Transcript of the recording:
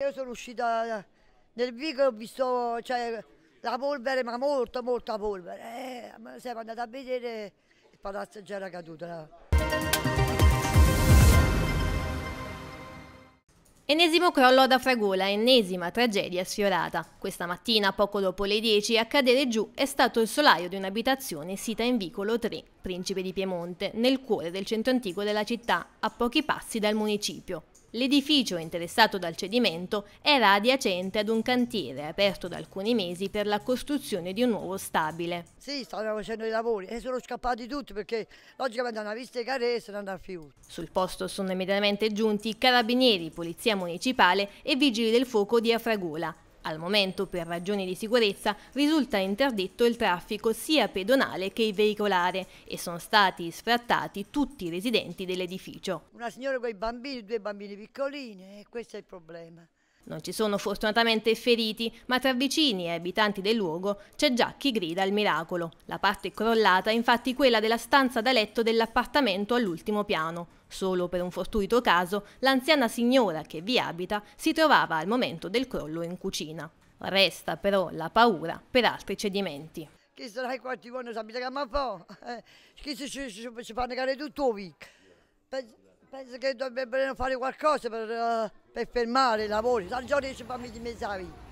Io sono uscita nel vicolo e ho visto cioè, la polvere, ma molta, molta polvere. Eh, siamo andati a vedere il palazzo già era caduto. No? Ennesimo crollo da Fragola, ennesima tragedia sfiorata. Questa mattina, poco dopo le 10, a cadere giù è stato il solaio di un'abitazione sita in vicolo 3, Principe di Piemonte, nel cuore del centro antico della città, a pochi passi dal municipio. L'edificio interessato dal cedimento era adiacente ad un cantiere aperto da alcuni mesi per la costruzione di un nuovo stabile. Sì, stavano facendo i lavori e sono scappati tutti perché logicamente hanno visto i carri e sono andati a fiuto. Sul posto sono immediatamente giunti carabinieri, polizia municipale e vigili del fuoco di Afragula, al momento, per ragioni di sicurezza, risulta interdetto il traffico sia pedonale che veicolare e sono stati sfrattati tutti i residenti dell'edificio. Una signora con i bambini, due bambini piccolini, e eh, questo è il problema. Non ci sono fortunatamente feriti, ma tra vicini e abitanti del luogo c'è già chi grida il miracolo. La parte crollata è infatti quella della stanza da letto dell'appartamento all'ultimo piano. Solo per un fortuito caso, l'anziana signora che vi abita si trovava al momento del crollo in cucina. Resta però la paura per altri cedimenti. Chi Che sarai quanti buoni sa che mi fa? Eh, chi si, si, si, si fa negare tutto oh, il Penso che dovrebbero fare qualcosa per, eh, per fermare i lavori. San Giorgio ci fa miei mesi